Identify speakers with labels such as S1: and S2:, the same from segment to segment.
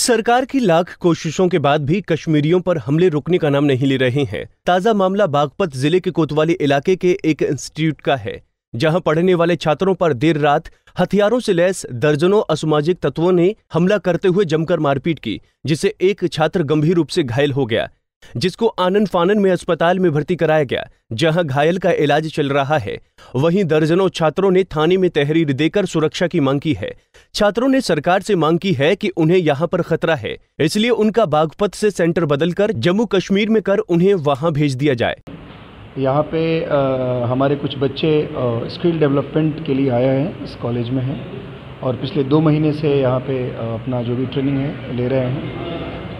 S1: सरकार की लाख कोशिशों के बाद भी कश्मीरियों पर हमले रुकने का नाम नहीं ले रहे हैं ताजा मामला बागपत जिले के कोतवाली इलाके के एक इंस्टीट्यूट का है जहां पढ़ने वाले छात्रों पर देर रात हथियारों से लैस दर्जनों असामाजिक तत्वों ने हमला करते हुए जमकर मारपीट की जिससे एक छात्र गंभीर रूप से घायल हो गया जिसको आनंद फानन में अस्पताल में भर्ती कराया गया जहां घायल का इलाज चल रहा है वहीं दर्जनों छात्रों ने थाने में तहरीर देकर सुरक्षा की मांग की है छात्रों ने सरकार से मांग की है कि उन्हें यहां पर खतरा है इसलिए उनका बागपत से सेंटर बदलकर जम्मू कश्मीर में कर उन्हें वहां भेज दिया जाए
S2: यहाँ पे आ, हमारे कुछ बच्चे स्किल डेवलपमेंट के लिए आया है इस कॉलेज में है और पिछले दो महीने से यहाँ पे अपना जो भी ट्रेनिंग है ले रहे हैं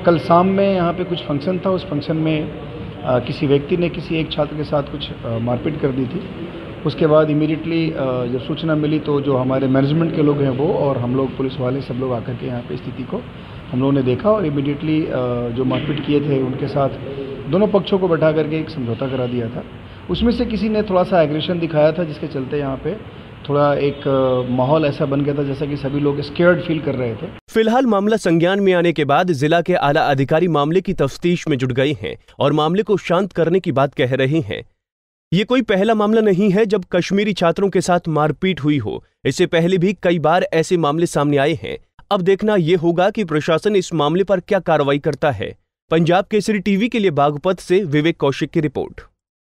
S2: कल शाम में यहाँ पे कुछ फंक्शन था उस फंक्शन में आ, किसी व्यक्ति ने किसी एक छात्र के साथ कुछ मारपीट कर दी थी उसके बाद इमीडिएटली जब सूचना मिली तो जो हमारे मैनेजमेंट के लोग हैं वो और हम लोग पुलिस वाले सब लोग आकर के यहाँ पे स्थिति को हम लोगों ने देखा और इमीडिएटली जो मारपीट किए थे उनके साथ दोनों पक्षों को बैठा करके एक समझौता करा दिया था उसमें से किसी ने थोड़ा सा एग्रेशन दिखाया था जिसके चलते यहाँ पर थोड़ा एक माहौल ऐसा बन गया था जैसा कि सभी लोग स्केयर्ड फील कर रहे थे
S1: फिलहाल मामला संज्ञान में आने के बाद जिला के आला अधिकारी मामले की तफ्तीश में जुट गए हैं और मामले को शांत करने की बात कह रहे हैं ये कोई पहला मामला नहीं है जब कश्मीरी छात्रों के साथ मारपीट हुई हो इससे पहले भी कई बार ऐसे मामले सामने आए हैं अब देखना यह होगा कि प्रशासन इस मामले पर क्या कार्रवाई करता है पंजाब केसरी टीवी के लिए बागपत से विवेक कौशिक की रिपोर्ट